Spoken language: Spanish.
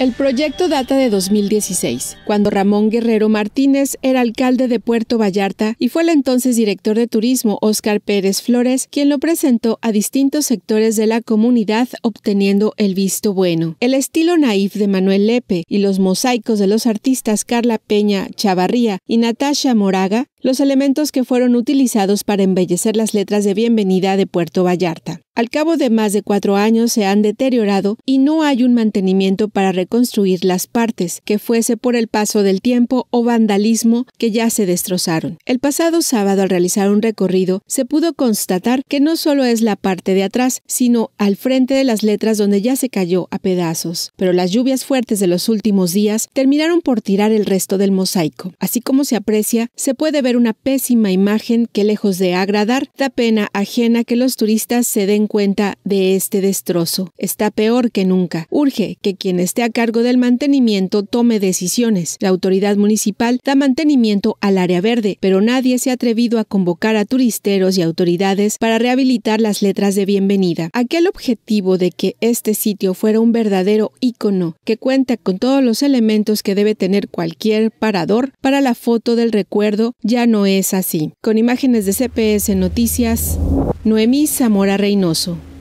El proyecto data de 2016, cuando Ramón Guerrero Martínez era alcalde de Puerto Vallarta y fue el entonces director de turismo Óscar Pérez Flores quien lo presentó a distintos sectores de la comunidad obteniendo el visto bueno. El estilo naif de Manuel Lepe y los mosaicos de los artistas Carla Peña Chavarría y Natasha Moraga los elementos que fueron utilizados para embellecer las letras de bienvenida de Puerto Vallarta. Al cabo de más de cuatro años se han deteriorado y no hay un mantenimiento para reconstruir las partes, que fuese por el paso del tiempo o vandalismo que ya se destrozaron. El pasado sábado al realizar un recorrido se pudo constatar que no solo es la parte de atrás, sino al frente de las letras donde ya se cayó a pedazos. Pero las lluvias fuertes de los últimos días terminaron por tirar el resto del mosaico. Así como se aprecia, se puede ver una pésima imagen que lejos de agradar, da pena ajena que los turistas se den cuenta de este destrozo. Está peor que nunca. Urge que quien esté a cargo del mantenimiento tome decisiones. La autoridad municipal da mantenimiento al área verde, pero nadie se ha atrevido a convocar a turisteros y autoridades para rehabilitar las letras de bienvenida. Aquel objetivo de que este sitio fuera un verdadero ícono, que cuenta con todos los elementos que debe tener cualquier parador para la foto del recuerdo, ya no es así. Con imágenes de CPS Noticias, Noemí Zamora Reynoso.